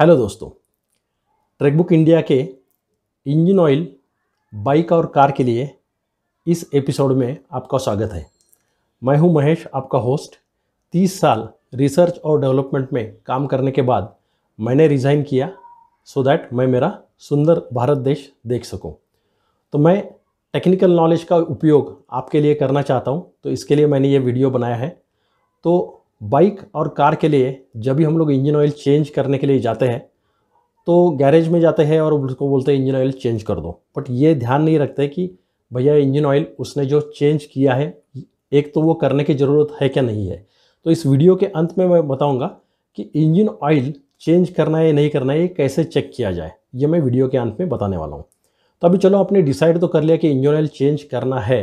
Hello दोस्तों book India के engine oil bike और कार के लिए इस एपिसोड में आपका स्वागत है मैं हूं महेश आपका होस्ट 30 साल रिसर्च और डेवलपमेंट में काम करने के बाद मैंने रिज़ाइन किया सो दैट मैं मेरा सुंदर भारत देश देख सकूं तो मैं टेक्निकल नॉलेज का उपयोग आपके लिए करना चाहता हूं तो इसके लिए मैंने ये वीडियो बनाया है तो बाइक और कार के लिए जब भी हम लोग इंजन ऑयल चेंज करने के लिए जाते हैं तो गैरेज में जाते हैं और उसको बोलते हैं इंजन ऑयल चेंज कर दो बट ये ध्यान नहीं रखते कि भैया इंजन ऑयल उसने जो चेंज किया है एक तो वो करने की ज़रूरत है क्या नहीं है तो इस वीडियो के अंत में मैं बताऊंगा कि इंजन ऑयल चेंज करना है नहीं करना है ये कैसे चेक किया जाए ये मैं वीडियो के अंत में बताने वाला हूँ तो अभी चलो आपने डिसाइड तो कर लिया कि इंजन ऑयल चेंज करना है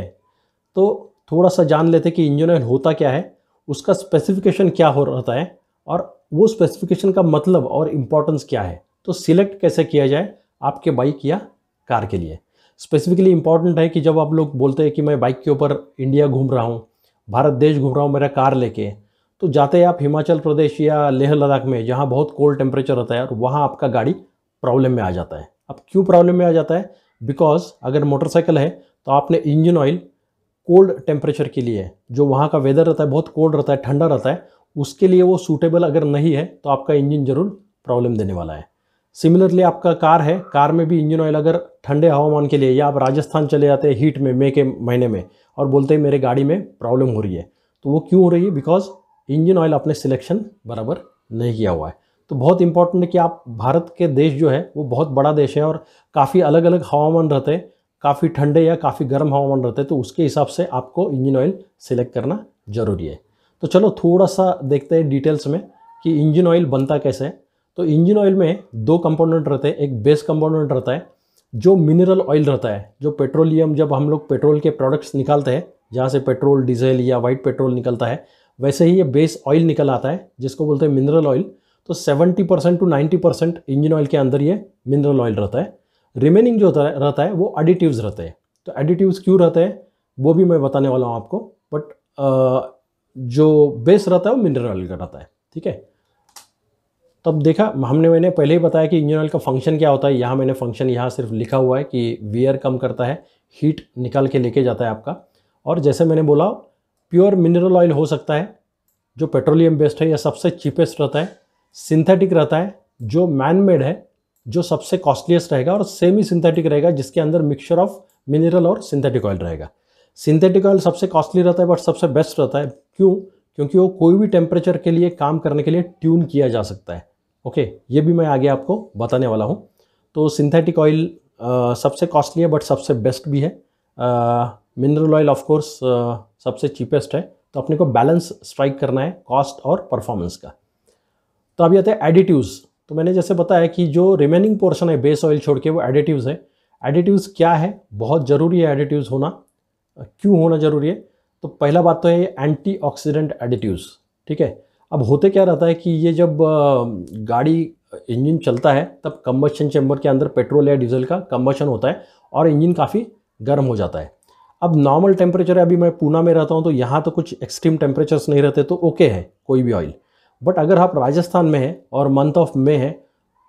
तो थोड़ा सा जान लेते कि इंजन ऑयल होता क्या है उसका स्पेसिफिकेशन क्या हो रहता है और वो स्पेसिफिकेशन का मतलब और इम्पोर्टेंस क्या है तो सिलेक्ट कैसे किया जाए आपके बाइक या कार के लिए स्पेसिफिकली इंपॉर्टेंट है कि जब आप लोग बोलते हैं कि मैं बाइक के ऊपर इंडिया घूम रहा हूँ भारत देश घूम रहा हूँ मेरा कार लेके तो जाते हैं आप हिमाचल प्रदेश या लेह लद्दाख में जहाँ बहुत कोल्ड टेम्परेचर रहता है और वहाँ आपका गाड़ी प्रॉब्लम में आ जाता है अब क्यों प्रॉब्लम में आ जाता है बिकॉज अगर मोटरसाइकिल है तो आपने इंजन ऑयल कोल्ड टेम्परेचर के लिए जो वहाँ का वेदर रहता है बहुत कोल्ड रहता है ठंडा रहता है उसके लिए वो सूटेबल अगर नहीं है तो आपका इंजन ज़रूर प्रॉब्लम देने वाला है सिमिलरली आपका कार है कार में भी इंजन ऑयल अगर ठंडे हवामान के लिए या आप राजस्थान चले जाते हैं हीट में मई के महीने में और बोलते हैं मेरे गाड़ी में प्रॉब्लम हो रही है तो वो क्यों हो रही है बिकॉज इंजन ऑयल आपने सिलेक्शन बराबर नहीं किया हुआ है तो बहुत इंपॉर्टेंट है कि आप भारत के देश जो है वो बहुत बड़ा देश है और काफ़ी अलग अलग हवामान रहते हैं काफ़ी ठंडे या काफ़ी गर्म हवामान रहते हैं तो उसके हिसाब से आपको इंजन ऑयल सिलेक्ट करना ज़रूरी है तो चलो थोड़ा सा देखते हैं डिटेल्स में कि इंजन ऑयल बनता कैसे है तो इंजन ऑयल में दो कंपोनेंट रहते हैं एक बेस कंपोनेंट रहता है जो मिनरल ऑयल रहता है जो पेट्रोलियम जब हम लोग पेट्रोल के प्रोडक्ट्स निकालते हैं जहाँ से पेट्रोल डीजल या वाइट पेट्रोल निकलता है वैसे ही ये बेस ऑयल निकल आता है जिसको बोलते हैं मिनरल ऑयल तो 70 percent to 90 percent engine oil के अंदर ये मिनरल ऑयल रहता है रिमेनिंग जो रहता है वो एडिटिव्स रहते हैं तो एडिटिव्स क्यों रहते हैं वो भी मैं बताने वाला हूँ आपको बट जो बेस रहता है वो मिनरल का रहता है ठीक है तब देखा हमने मैंने पहले ही बताया कि इंजन ऑयल का फंक्शन क्या होता है यहाँ मैंने फंक्शन यहाँ सिर्फ लिखा हुआ है कि वियर कम करता है हीट निकाल के लेके जाता है आपका और जैसे मैंने बोला प्योर मिनरल ऑयल हो सकता है जो पेट्रोलियम बेस्ड है या सबसे चीपेस्ट रहता है सिंथेटिक रहता है जो मैन मेड है जो सबसे कॉस्टलीस्ट रहेगा और सेमी सिंथेटिक रहेगा जिसके अंदर मिक्सचर ऑफ मिनरल और सिंथेटिक ऑयल रहेगा सिंथेटिक ऑयल सबसे कॉस्टली रहता है बट सबसे बेस्ट रहता है क्यों क्योंकि वो कोई भी टेम्परेचर के लिए काम करने के लिए ट्यून किया जा सकता है ओके ये भी मैं आगे आपको बताने वाला हूँ तो सिंथेटिक ऑयल सबसे कॉस्टली है बट सबसे बेस्ट भी है मिनरल ऑयल ऑफकोर्स सबसे चीपेस्ट है तो अपने को बैलेंस स्ट्राइक करना है कॉस्ट और परफॉर्मेंस का तो अभी आते हैं एडिटिव्स तो मैंने जैसे बताया कि जो रिमेनिंग पोर्शन है बेस ऑयल छोड़ के वो एडिटिव्स है एडिटिव्स क्या है बहुत ज़रूरी है एडिटिव्स होना क्यों होना ज़रूरी है तो पहला बात तो है ये ऑक्सीडेंट एडिटिव्स ठीक है अब होते क्या रहता है कि ये जब गाड़ी इंजन चलता है तब कम्बशन चैम्बर के अंदर पेट्रोल या डीजल का कम्बशन होता है और इंजन काफ़ी गर्म हो जाता है अब नॉर्मल टेम्परेचर है अभी मैं पूना में रहता हूँ तो यहाँ तो कुछ एक्सट्रीम टेम्परेचर्स नहीं रहते तो ओके है कोई भी ऑयल बट अगर आप राजस्थान में हैं और मंथ ऑफ मे हैं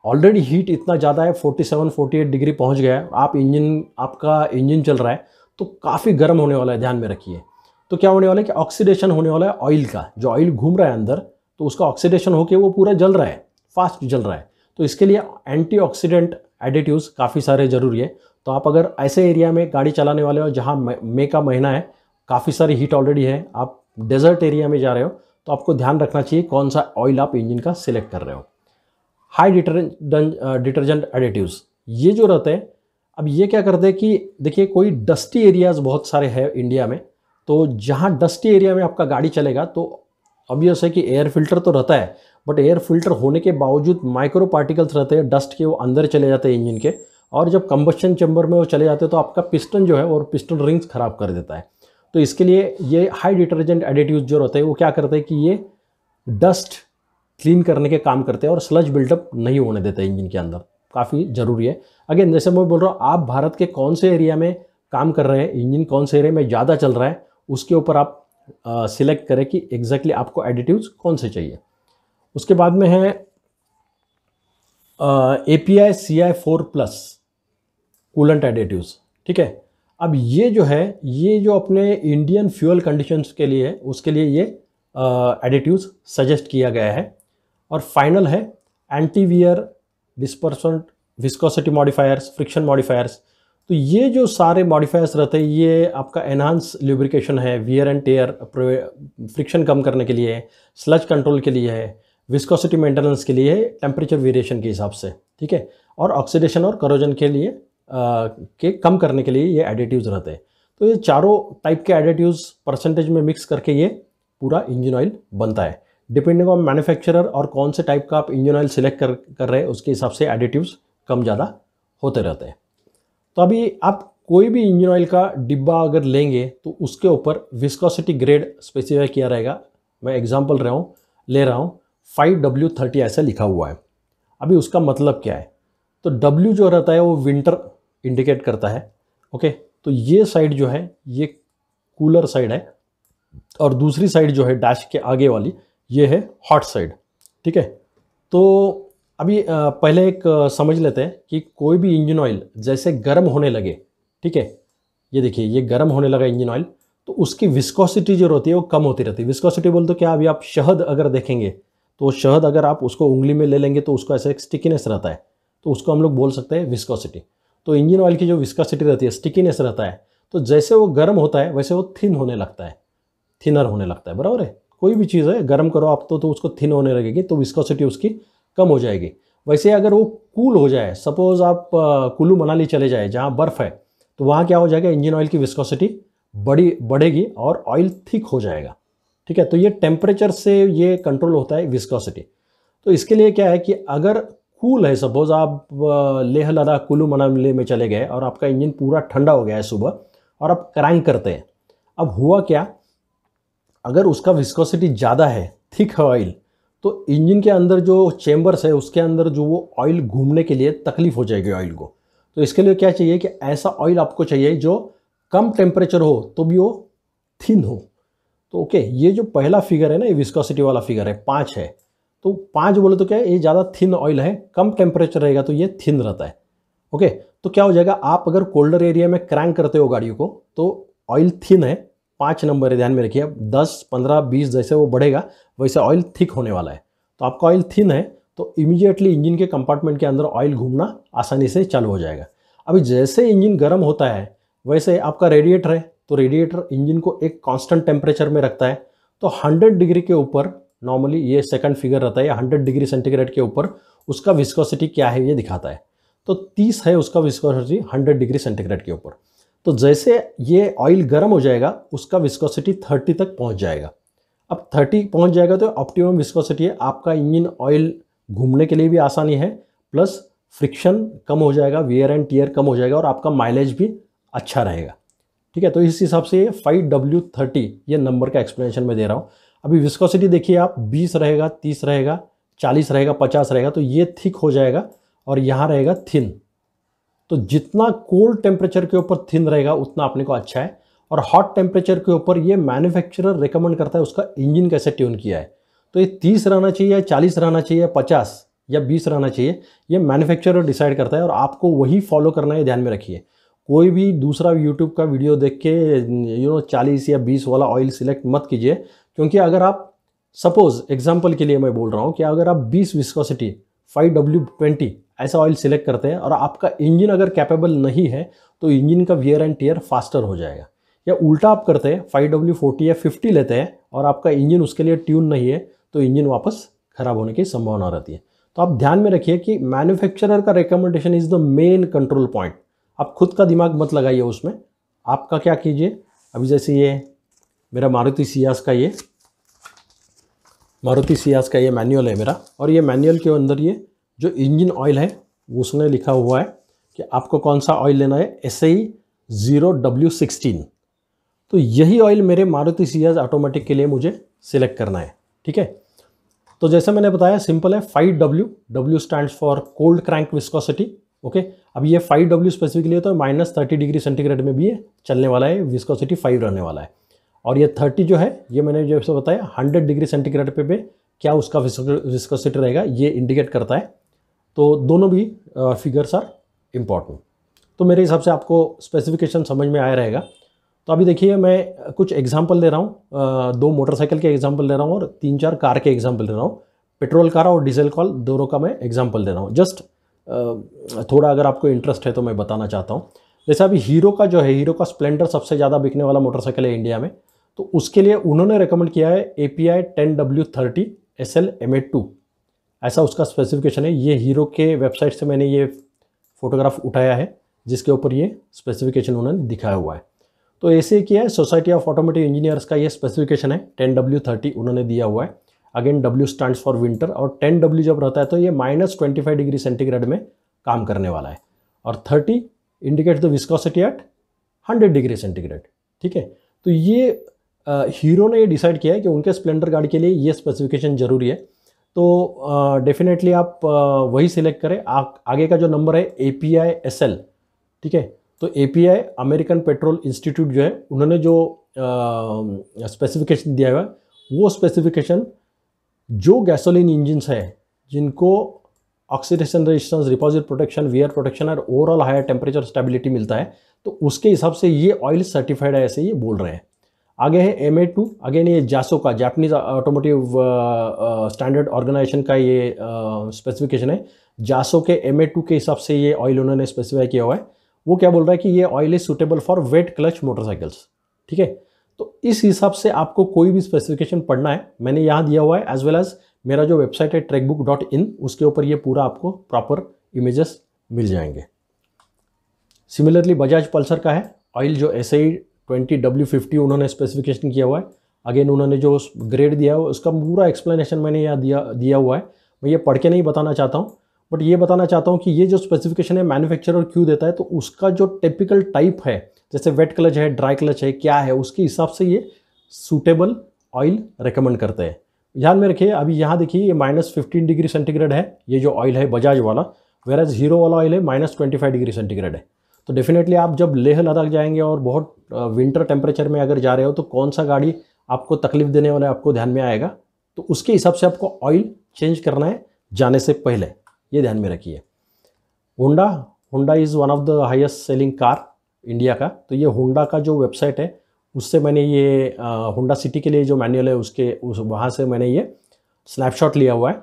ऑलरेडी हीट इतना ज़्यादा है 47, 48 डिग्री पहुंच गया है आप इंजन आपका इंजन चल रहा है तो काफ़ी गर्म होने वाला है ध्यान में रखिए तो क्या होने वाला है कि ऑक्सीडेशन होने वाला है ऑयल का जो ऑयल घूम रहा है अंदर तो उसका ऑक्सीडेशन होकर वो पूरा जल रहा है फास्ट जल रहा है तो इसके लिए ऑक्सीडेंट एडिट्यूज काफ़ी सारे ज़रूरी है तो आप अगर ऐसे एरिया में गाड़ी चलाने वाले हो जहाँ मे का महीना है काफ़ी सारी हीट ऑलरेडी है आप डेजर्ट एरिया में जा रहे हो तो आपको ध्यान रखना चाहिए कौन सा ऑयल आप इंजन का सिलेक्ट कर रहे हो हाई डिटर्जेंट डिटर्जेंट एडिटिव्स ये जो रहते हैं अब ये क्या करते हैं कि देखिए कोई डस्टी एरियाज़ बहुत सारे हैं इंडिया में तो जहाँ डस्टी एरिया में आपका गाड़ी चलेगा तो ऑब्वियस है कि एयर फिल्टर तो रहता है बट एयर फिल्टर होने के बावजूद माइक्रो पार्टिकल्स रहते हैं डस्ट के वो अंदर चले जाते हैं इंजन के और जब कम्बशन चैम्बर में वो चले जाते हैं तो आपका पिस्टन जो है और पिस्टन रिंग्स ख़राब कर देता है तो इसके लिए ये हाई डिटर्जेंट एडिटिव जो रहते हैं वो क्या करते हैं कि ये डस्ट क्लीन करने के काम करते हैं और स्लज बिल्डअप नहीं होने देते इंजन के अंदर काफ़ी ज़रूरी है अगेन जैसे मैं बोल रहा हूँ आप भारत के कौन से एरिया में काम कर रहे हैं इंजन कौन से एरिया में ज़्यादा चल रहा है उसके ऊपर आप सिलेक्ट करें कि एग्जैक्टली exactly आपको एडिटिव्स कौन से चाहिए उसके बाद में है A P I C I four plus coolant additives ठीक है अब ये जो है ये जो अपने इंडियन फ्यूल कंडीशंस के लिए है उसके लिए ये एडिटिव्स सजेस्ट किया गया है और फाइनल है antiwear dispersant viscosity modifiers friction modifiers तो ये जो सारे मॉडिफायर्स रहते हैं ये आपका एनहांस ल्यूब्रिकेशन है वियर एंड टेयर फ्रिक्शन कम करने के लिए स्लज कंट्रोल के लिए है विस्कोसिटी मेंटेनेंस के लिए है टेम्परेचर वेरिएशन के हिसाब से ठीक है और ऑक्सीडेशन और करोजन के लिए के कम करने के लिए ये एडिटिव्स रहते हैं तो ये चारों टाइप के एडिटिव्स परसेंटेज में मिक्स करके ये पूरा इंजन ऑयल बनता है डिपेंडिंग ऑन मैन्युफैक्चरर और कौन से टाइप का आप इंजन ऑयल सिलेक्ट कर कर रहे हैं उसके हिसाब से एडिटिव्स कम ज़्यादा होते रहते हैं तो अभी आप कोई भी इंजन ऑयल का डिब्बा अगर लेंगे तो उसके ऊपर विस्कोसिटी ग्रेड स्पेसिफाई किया रहेगा मैं एग्जाम्पल रहा हूँ ले रहा हूँ फाइव डब्ल्यू थर्टी ऐसा लिखा हुआ है अभी उसका मतलब क्या है तो डब्ल्यू जो रहता है वो विंटर इंडिकेट करता है ओके तो ये साइड जो है ये कूलर साइड है और दूसरी साइड जो है डैश के आगे वाली ये है हॉट साइड ठीक है तो अभी पहले एक समझ लेते हैं कि कोई भी इंजन ऑयल जैसे गर्म होने लगे ठीक है ये देखिए ये गर्म होने लगा इंजन ऑयल तो उसकी विस्कोसिटी जो रहती है वो कम होती रहती है विस्कोसिटी बोलते क्या अभी आप शहद अगर देखेंगे तो शहद अगर आप उसको उंगली में ले लेंगे तो उसको ऐसा एक स्टिकीनेस रहता है तो उसको हम लोग बोल सकते हैं विस्कोसिटी तो इंजन ऑयल की जो विस्कासिटी रहती है स्टिकीनेस रहता है तो जैसे वो गर्म होता है वैसे वो थिन होने लगता है थिनर होने लगता है बराबर है कोई भी चीज़ है गर्म करो आप तो, तो उसको थिन होने लगेगी तो विस्कासिटी उसकी कम हो जाएगी वैसे अगर वो कूल हो जाए सपोज़ आप कुल्लू मनाली चले जाए जहाँ बर्फ़ है तो वहाँ क्या हो जाएगा इंजन ऑयल की विस्कोसिटी बड़ी बढ़ेगी और ऑयल थिक हो जाएगा ठीक है तो ये टेम्परेचर से ये कंट्रोल होता है विस्कोसिटी तो इसके लिए क्या है कि अगर कूल है सपोज़ आप लेह लद्दाख कुल्लू मनाली में चले गए और आपका इंजन पूरा ठंडा हो गया है सुबह और आप क्रैंक करते हैं अब हुआ क्या अगर उसका विस्कोसिटी ज़्यादा है थिक है ऑयल तो इंजन के अंदर जो चेम्बर्स है उसके अंदर जो वो ऑयल घूमने के लिए तकलीफ हो जाएगी ऑयल को तो इसके लिए क्या चाहिए कि ऐसा ऑयल आपको चाहिए जो कम टेम्परेचर हो तो भी वो थिन हो तो ओके ये जो पहला फिगर है ना ये विस्कोसिटी वाला फिगर है पाँच है तो पाँच बोले तो क्या है ये ज़्यादा थिन ऑयल है कम टेम्परेचर रहेगा तो ये थिन रहता है ओके तो क्या हो जाएगा आप अगर कोल्डर एरिया में क्रैंक करते हो गाड़ियों को तो ऑयल थिन है पाँच नंबर ध्यान में रखिए दस पंद्रह बीस जैसे वो बढ़ेगा वैसे ऑयल थिक होने वाला है तो आपका ऑयल थिन है तो इमीजिएटली इंजन के कंपार्टमेंट के अंदर ऑयल घूमना आसानी से चालू हो जाएगा अभी जैसे इंजन गर्म होता है वैसे आपका रेडिएटर है तो रेडिएटर इंजन को एक कांस्टेंट टेम्परेचर में रखता है तो 100 डिग्री के ऊपर नॉर्मली ये सेकंड फिगर रहता है हंड्रेड डिग्री सेंटीग्रेड के ऊपर उसका विस्कोसिटी क्या है ये दिखाता है तो तीस है उसका विस्कोसिटी हंड्रेड डिग्री सेंटीग्रेड के ऊपर तो जैसे ये ऑयल गर्म हो जाएगा उसका विस्कोसिटी थर्टी तक पहुँच जाएगा अब थर्टी पहुँच जाएगा तो ऑप्टिमम विस्कोसिटी है आपका इंजन ऑयल घूमने के लिए भी आसानी है प्लस फ्रिक्शन कम हो जाएगा वेयर एंड टीयर कम हो जाएगा और आपका माइलेज भी अच्छा रहेगा ठीक है तो इस हिसाब से ये फाइव डब्ल्यू थर्टी ये नंबर का एक्सप्लेनेशन मैं दे रहा हूँ अभी विस्कोसिटी देखिए आप 20 रहेगा 30 रहेगा 40 रहेगा 50 रहेगा तो ये थिक हो जाएगा और यहाँ रहेगा थिन तो जितना कोल्ड टेम्परेचर के ऊपर थिन रहेगा उतना अपने को अच्छा है और हॉट टेम्परेचर के ऊपर ये मैन्युफैक्चरर रिकमेंड करता है उसका इंजन कैसे ट्यून किया है तो ये तीस रहना चाहिए या चालीस रहना चाहिए या पचास या बीस रहना चाहिए ये मैन्युफैक्चरर डिसाइड करता है और आपको वही फॉलो करना है ध्यान में रखिए कोई भी दूसरा यूट्यूब का वीडियो देख के यू नो चालीस या बीस वाला ऑयल सिलेक्ट मत कीजिए क्योंकि अगर आप सपोज एग्जाम्पल के लिए मैं बोल रहा हूँ कि अगर आप बीस विस्कोसिटी फाइव डब्ल्यू ट्वेंटी ऐसा ऑयल सिलेक्ट करते हैं और आपका इंजन अगर कैपेबल नहीं है तो इंजन का वियर एंड टीयर फास्टर हो जाएगा या उल्टा आप करते हैं फाइव डब्ल्यू फोर्टी या फिफ्टी लेते हैं और आपका इंजन उसके लिए ट्यून नहीं है तो इंजन वापस खराब होने की संभावना रहती है तो आप ध्यान में रखिए कि मैन्युफैक्चरर का recommendation is the main control point आप खुद का दिमाग मत लगाइए उसमें आपका क्या कीजिए अभी जैसे ये मेरा मारुति सियास का ये मारुति सियाज का ये मैनुअल है मेरा और ये मैनुअल के अंदर ये जो इंजन ऑयल है उसने लिखा हुआ है कि आपको कौन सा ऑयल लेना है S I zero W sixteen तो यही ऑयल मेरे मारुति सियाज ऑटोमेटिक के लिए मुझे सिलेक्ट करना है ठीक है तो जैसे मैंने बताया सिंपल है five W W stand for cold crank viscosity okay अब ये फाइव डब्ल्यू स्पेसिफिकली है तो माइनस थर्टी डिग्री सेंटीग्रेड में भी ये चलने वाला है विस्कोसिटी फाइव रहने वाला है और ये थर्टी जो है ये मैंने जैसे बताया हंड्रेड डिग्री सेंटीग्रेड पे भी क्या उसका विस्कोसिटी रहेगा ये इंडिकेट करता है तो दोनों भी फिगर्स आर इम्पॉर्टेंट तो मेरे हिसाब से आपको स्पेसिफिकेशन समझ में आया रहेगा तो अभी देखिए मैं कुछ एग्जाम्पल दे रहा हूँ दो मोटरसाइकिल के एग्जाम्पल दे रहा हूँ और तीन चार कार के एग्जाम्पल दे रहा हूँ पेट्रोल कार और डीजल कार दोनों का मैं एग्जाम्पल दे रहा हूँ जस्ट थोड़ा अगर आपको इंटरेस्ट है तो मैं बताना चाहता हूँ जैसे अभी हीरो का जो है हीरो का स्प्लेंडर सबसे ज़्यादा बिकने वाला मोटरसाइकिल है इंडिया में तो उसके लिए उन्होंने रिकमेंड किया है A P I ten W thirty S L M A two ऐसा उसका स्पेसिफिकेशन है ये हीरो के वेबसाइट से मैंने ये फोटोग्राफ उठाया है जिसके ऊपर ये स्पेसिफिकेशन उन्होंने दिखाया हुआ है तो ऐसे किया है सोसाइटी ऑफ ऑटोमेटिक इंजीनियर्स का ये स्पेसिफिकेशन है टेन डब्ल्यू थर्टी उन्होंने दिया हुआ है again W stand for winter और टेन डब्ल्यू जब रहता है तो ये minus twenty five degree centigrade में काम करने वाला है और thirty indicate the viscosity at hundred degree centigrade ठीक है तो ये हीरो ने ये डिसाइड किया है कि उनके स्प्लेंडर गाड़ी के लिए ये स्पेसिफिकेशन ज़रूरी है तो डेफिनेटली आप वही सिलेक्ट करें आ, आगे का जो नंबर है A P I S L ठीक है तो A P I American Petroleum Institute जो है उन्होंने जो स्पेसिफिकेशन दिया हुआ है वो स्पेसिफिकेशन जो गैसोलिन इंजिनस हैं जिनको oxidation resistance deposit protection wear protection और ओवरऑल हायर टेम्परेचर स्टेबिलिटी मिलता है तो उसके हिसाब से ये ऑयल सर्टिफाइड है ऐसे ये बोल रहे हैं आगे है एम ए टू अगेन ये जासो का जापनीज ऑटोमोटिव स्टैंडर्ड ऑर्गेनाइजेशन का ये स्पेसिफिकेशन uh, है जासो के एम ए टू के हिसाब से ये ऑयल उन्होंने स्पेसिफाई किया हुआ है वो क्या बोल रहा है कि ये oil is suitable for wet clutch motorcycles ठीक है तो इस हिसाब से आपको कोई भी स्पेसिफिकेशन पढ़ना है मैंने यहाँ दिया हुआ है एज वेल एज मेरा जो वेबसाइट है ट्रैक बुक डॉट इन उसके ऊपर ये पूरा आपको प्रॉपर इमेजेस मिल जाएंगे सिमिलरली बजाज पल्सर का है ऑयल जो ऐसे ही ट्वेंटी डब्ल्यू फिफ्टी उन्होंने स्पेसिफिकेशन किया हुआ है अगेन उन्होंने जो ग्रेड दिया है उसका पूरा एक्सप्लेनेशन मैंने यहाँ दिया दिया हुआ है मैं ये पढ़ के नहीं बताना चाहता हूँ बट ये बताना चाहता हूँ कि ये जो स्पेसिफिकेशन है मैन्युफैक्चरर क्यों देता है तो उसका जो टिपिकल टाइप है जैसे वेट क्लच है ड्राई क्लच है क्या है उसके हिसाब से ये सूटेबल ऑयल रिकमेंड करते हैं ध्यान में रखिए अभी यहाँ देखिए ये माइनस फिफ्टीन डिग्री सेंटीग्रेड है ये जो ऑयल है बजाज वाला वेराज हीरो वाला ऑयल है minus twenty five degree centigrade है तो डेफिनेटली आप जब लेह लद्दाख जाएंगे और बहुत विंटर टेम्परेचर में अगर जा रहे हो तो कौन सा गाड़ी आपको तकलीफ देने वाला है आपको ध्यान में आएगा तो उसके हिसाब से आपको ऑयल चेंज करना है जाने से पहले ये ध्यान में रखिए Honda Honda is one of the highest selling car India का तो ये होंडा का जो वेबसाइट है उससे मैंने ये होंडा सिटी के लिए जो मैनुअल है उसके उस वहाँ से मैंने ये स्नैपशॉट लिया हुआ है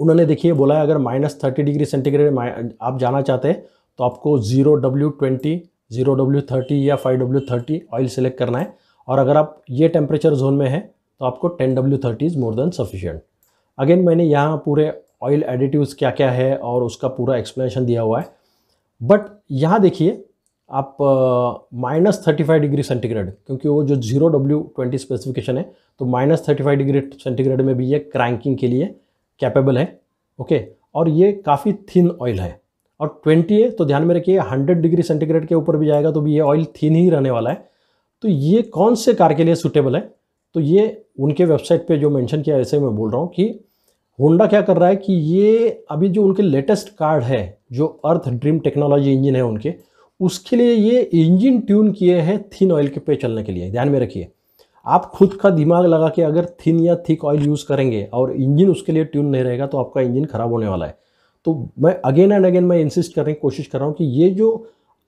उन्होंने देखिए बोला है अगर माइनस थर्टी डिग्री सेंटीग्रेड आप जाना चाहते हैं तो आपको zero W twenty zero W thirty या five W thirty oil select करना है और अगर आप ये टेम्परेचर जोन में हैं तो आपको ten W thirty is more than sufficient again मैंने यहाँ पूरे ऑयल एडिटिव्स क्या क्या है और उसका पूरा एक्सप्लेनेशन दिया हुआ है बट यहाँ देखिए आप minus thirty five degree centigrade क्योंकि वो जो जीरो डब्ल्यू ट्वेंटी स्पेसिफिकेशन है तो minus thirty five degree centigrade में भी ये क्रैंकिंग के लिए कैपेबल है ओके और ये काफ़ी थिन ऑयल है और 20 है तो ध्यान में रखिए 100 डिग्री सेंटीग्रेड के ऊपर भी जाएगा तो भी ये ऑयल थीन ही रहने वाला है तो ये कौन से कार के लिए सूटेबल है तो ये उनके वेबसाइट पे जो मेंशन किया ऐसे मैं बोल रहा हूँ कि होंडा क्या कर रहा है कि ये अभी जो उनके लेटेस्ट कार्ड है जो अर्थ ड्रीम टेक्नोलॉजी इंजन है उनके उसके लिए ये इंजन ट्यून किए हैं थिन ऑयल के पे चलने के लिए ध्यान में रखिए आप खुद का दिमाग लगा के अगर थिन या थिक ऑयल यूज़ करेंगे और इंजन उसके लिए ट्यून नहीं रहेगा तो आपका इंजन खराब होने वाला है तो मैं अगेन एंड अगेन मैं इंसिस्ट करने की कोशिश कर रहा हूँ कि ये जो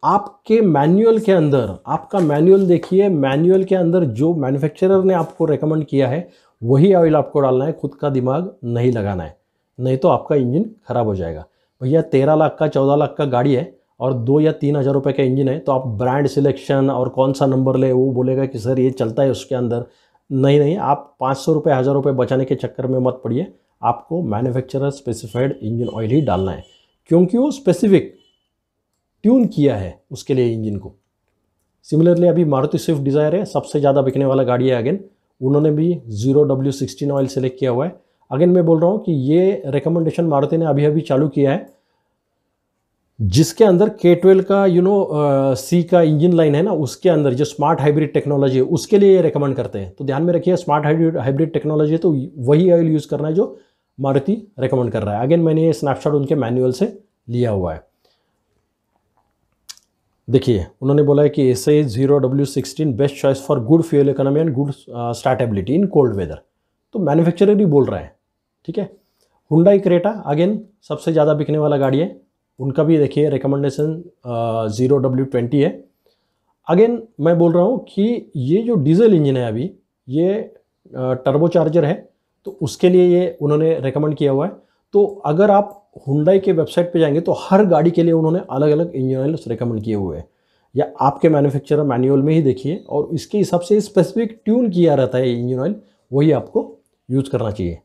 आपके मैनुअल के अंदर आपका मैनुअल देखिए मैनुअल के अंदर जो मैन्युफैक्चरर ने आपको रेकमेंड किया है वही ऑयल आपको डालना है खुद का दिमाग नहीं लगाना है नहीं तो आपका इंजन ख़राब हो जाएगा भैया तेरह लाख का चौदह लाख का गाड़ी है और दो या तीन हज़ार रुपये का इंजन है तो आप ब्रांड सिलेक्शन और कौन सा नंबर ले वो बोलेगा कि सर ये चलता है उसके अंदर नहीं नहीं आप पाँच सौ रुपये हज़ार रुपये बचाने के चक्कर में मत पड़िए आपको मैन्युफैक्चरर स्पेसिफाइड इंजन ऑयल ही डालना है क्योंकि वो स्पेसिफिक ट्यून किया है उसके लिए इंजन को सिमिलरली अभी मारुति स्विफ्ट डिज़ायर है सबसे ज़्यादा बिकने वाला गाड़ी है अगेन उन्होंने भी zero W sixteen oil select किया हुआ है अगेन मैं बोल रहा हूँ कि ये रिकमेंडेशन मारुति ने अभी अभी चालू किया है जिसके अंदर के ट्वेल्व का यू नो सी का इंजन लाइन है ना उसके अंदर जो स्मार्ट हाइब्रिड टेक्नोलॉजी है उसके लिए ये रेकमेंड करते हैं तो ध्यान में रखिए स्मार्ट हाइब्रिड हाइब्रिड टेक्नोलॉजी है तो वही ऑयल यूज़ करना है जो मारुति रेकमेंड कर रहा है अगेन मैंने ये स्नैपशॉट उनके मैनुअल से लिया हुआ है देखिए उन्होंने बोला है कि S I zero W sixteen best choice for good fuel economy and good startability in cold weather तो मैन्युफैक्चरर ही बोल रहा है ठीक है हुंडा क्रेटा अगेन सबसे ज़्यादा बिकने वाला गाड़ी है उनका भी देखिए रिकमेंडेशन ज़ीरो डब्ल्यू ट्वेंटी है अगेन मैं बोल रहा हूँ कि ये जो डीजल इंजन है अभी ये टर्बो uh, चार्जर है तो उसके लिए ये उन्होंने रिकमेंड किया हुआ है तो अगर आप हुंडई के वेबसाइट पे जाएंगे तो हर गाड़ी के लिए उन्होंने अलग अलग इंजन ऑयल्स रिकमेंड किए हुए हैं या आपके मैन्युफैक्चरर मैनुअल में ही देखिए और इसके हिसाब से स्पेसिफिक ट्यून किया रहता है इंजन ऑयल वही आपको यूज़ करना चाहिए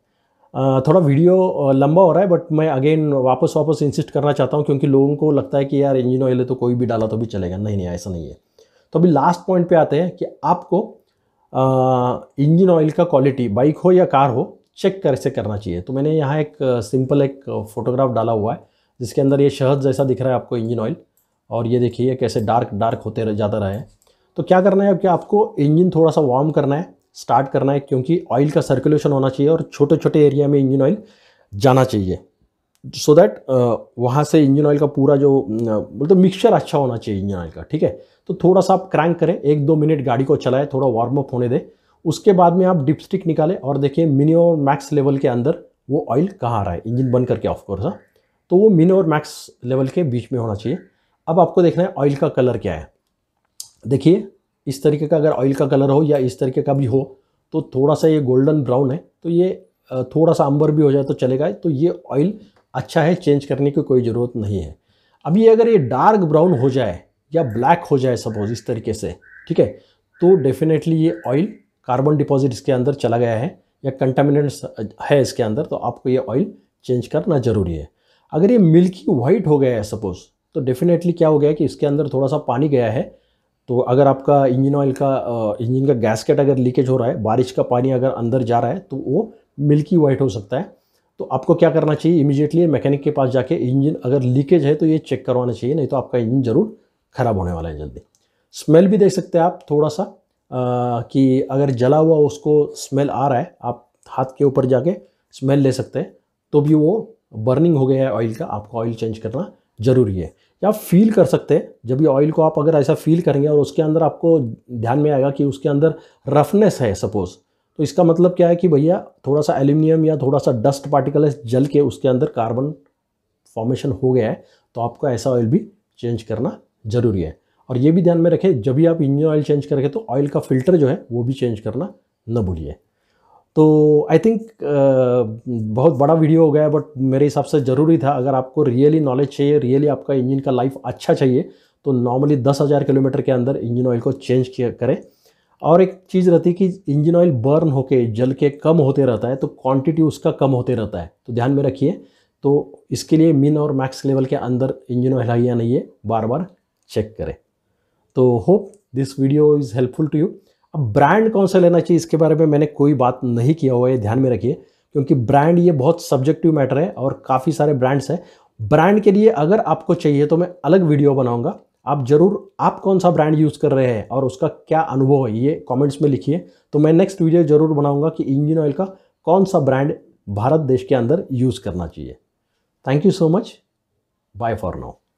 थोड़ा वीडियो लंबा हो रहा है बट मैं अगेन वापस वापस इंसिस्ट करना चाहता हूँ क्योंकि लोगों को लगता है कि यार इंजन ऑयल है तो कोई भी डाला तो भी चलेगा नहीं नहीं ऐसा नहीं है तो अभी लास्ट पॉइंट पर आते हैं कि आपको इंजन ऑयल का क्वालिटी बाइक हो या कार हो चेक कर से करना चाहिए तो मैंने यहाँ एक सिंपल एक फ़ोटोग्राफ डाला हुआ है जिसके अंदर ये शहद जैसा दिख रहा है आपको इंजन ऑयल और ये देखिए कैसे डार्क डार्क होते रह जाता रहे तो क्या करना है कि आपको इंजन थोड़ा सा वार्म करना है स्टार्ट करना है क्योंकि ऑयल का सर्कुलेशन होना चाहिए और छोटे छोटे एरिया में इंजन ऑयल जाना चाहिए सो so दैट वहाँ से इंजन ऑयल का पूरा जो मतलब मिक्सचर अच्छा होना चाहिए इंजन ऑयल का ठीक है तो थोड़ा सा आप क्रैंक करें एक दो मिनट गाड़ी को चलाएं थोड़ा वार्म अप होने दें उसके बाद में आप डिपस्टिक निकालें और देखिए मिनी और मैक्स लेवल के अंदर वो ऑयल कहाँ आ रहा है इंजन बंद करके ऑफ कोर्स हाँ। तो वो मिनी और मैक्स लेवल के बीच में होना चाहिए अब आपको देखना है ऑयल का कलर क्या है देखिए इस तरीके का अगर ऑयल का कलर हो या इस तरीके का भी हो तो थोड़ा सा ये गोल्डन ब्राउन है तो ये थोड़ा सा अंबर भी हो जाए तो चलेगा तो ये ऑयल अच्छा है चेंज करने की कोई ज़रूरत नहीं है अभी अगर ये डार्क ब्राउन हो जाए या ब्लैक हो जाए सपोज इस तरीके से ठीक है तो डेफिनेटली ये ऑयल कार्बन डिपॉजिट इसके अंदर चला गया है या कंटामिनेट है इसके अंदर तो आपको ये ऑयल चेंज करना ज़रूरी है अगर ये मिल्की वाइट हो गया है सपोज़ तो डेफिनेटली क्या हो गया कि इसके अंदर थोड़ा सा पानी गया है तो अगर आपका इंजन ऑयल का इंजन का गैसकेट अगर लीकेज हो रहा है बारिश का पानी अगर अंदर जा रहा है तो वो मिल्की वाइट हो सकता है तो आपको क्या करना चाहिए इमीजिएटली मैकेनिक के पास जाके इंजन अगर लीकेज है तो ये चेक करवाना चाहिए नहीं तो आपका इंजन ज़रूर ख़राब होने वाला है जल्दी स्मेल भी देख सकते हैं आप थोड़ा सा आ, कि अगर जला हुआ उसको स्मेल आ रहा है आप हाथ के ऊपर जाके स्मेल ले सकते हैं तो भी वो बर्निंग हो गया है ऑयल का आपको ऑयल चेंज करना ज़रूरी है या फील कर सकते हैं जब ये ऑयल को आप अगर ऐसा फील करेंगे और उसके अंदर आपको ध्यान में आएगा कि उसके अंदर रफनेस है सपोज़ तो इसका मतलब क्या है कि भैया थोड़ा सा एल्यूमिनियम या थोड़ा सा डस्ट पार्टिकल जल के उसके अंदर कार्बन फॉर्मेशन हो गया है तो आपको ऐसा ऑयल भी चेंज करना ज़रूरी है और ये भी ध्यान में रखें जब भी आप इंजन ऑयल चेंज करके तो ऑयल का फिल्टर जो है वो भी चेंज करना न भूलिए तो आई थिंक बहुत बड़ा वीडियो हो गया बट मेरे हिसाब से ज़रूरी था अगर आपको रियली नॉलेज चाहिए रियली आपका इंजन का लाइफ अच्छा चाहिए तो नॉर्मली दस हज़ार किलोमीटर के अंदर इंजन ऑयल को चेंज किया करें और एक चीज़ रहती है कि इंजन ऑयल बर्न होके जल के कम होते रहता है तो क्वांटिटी उसका कम होते रहता है तो ध्यान में रखिए तो इसके लिए मिन और मैक्स लेवल के अंदर इंजन ऑयल हाइया नहीं है बार बार चेक करें तो hope this video is helpful to you अब ब्रांड कौन सा लेना चाहिए इसके बारे में मैंने कोई बात नहीं किया हुआ है ध्यान में रखिए क्योंकि ब्रांड ये बहुत सब्जेक्टिव मैटर है और काफ़ी सारे ब्रांड्स हैं ब्रांड के लिए अगर आपको चाहिए तो मैं अलग वीडियो बनाऊंगा आप ज़रूर आप कौन सा ब्रांड यूज़ कर रहे हैं और उसका क्या अनुभव है ये कॉमेंट्स में लिखिए तो मैं नेक्स्ट वीडियो ज़रूर बनाऊँगा कि इंजन ऑयल का कौन सा ब्रांड भारत देश के अंदर यूज़ करना चाहिए thank you so much bye for now